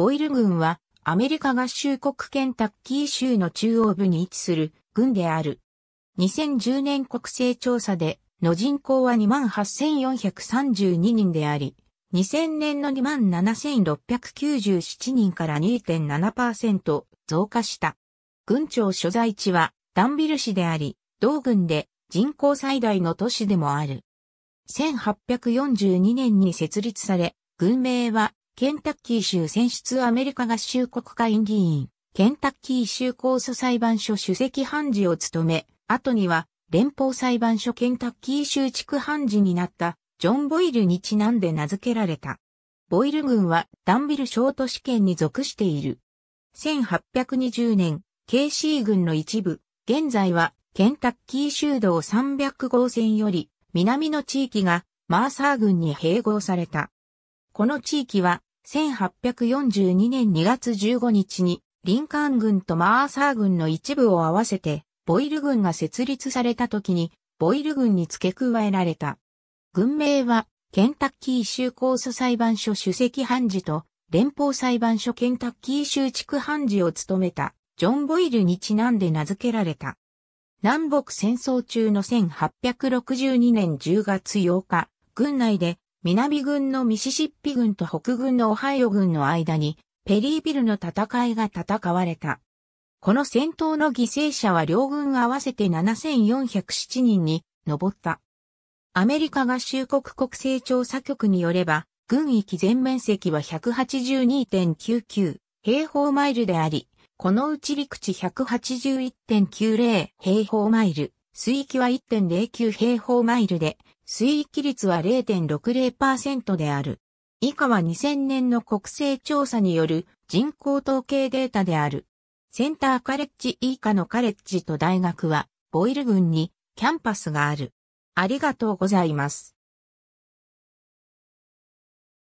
ボイル軍はアメリカ合衆国ケンタッキー州の中央部に位置する軍である。2010年国勢調査での人口は28,432人であり、2000年の27,697人から2.7%増加した。郡庁所在地はダンビル市であり、同軍で人口最大の都市でもある。1842年に設立され、軍名はケンタッキー州選出アメリカ合衆国会議員、ケンタッキー州控訴裁判所主席判事を務め、後には連邦裁判所ケンタッキー州地区判事になったジョン・ボイルにちなんで名付けられた。ボイル軍はダンビル小都市圏に属している。1820年、ケ c シーの一部、現在はケンタッキー州道300号線より南の地域がマーサー軍に併合された。この地域は1842年2月15日に、リンカーン軍とマーサー軍の一部を合わせて、ボイル軍が設立された時に、ボイル軍に付け加えられた。軍名は、ケンタッキー州控訴裁判所主席判事と、連邦裁判所ケンタッキー州地区判事を務めた、ジョン・ボイルにちなんで名付けられた。南北戦争中の1862年10月8日、軍内で南軍のミシシッピ軍と北軍のオハイオ軍の間に、ペリービルの戦いが戦われた。この戦闘の犠牲者は両軍合わせて7407人に上った。アメリカ合衆国国勢調査局によれば、軍域全面積は182.99平方マイルであり、このうち陸地181.90平方マイル、水域は1.09平方マイルで、水域率は0.60%である。以下は2000年の国勢調査による人口統計データである。センターカレッジ以下のカレッジと大学は、ボイル郡にキャンパスがある。ありがとうございます。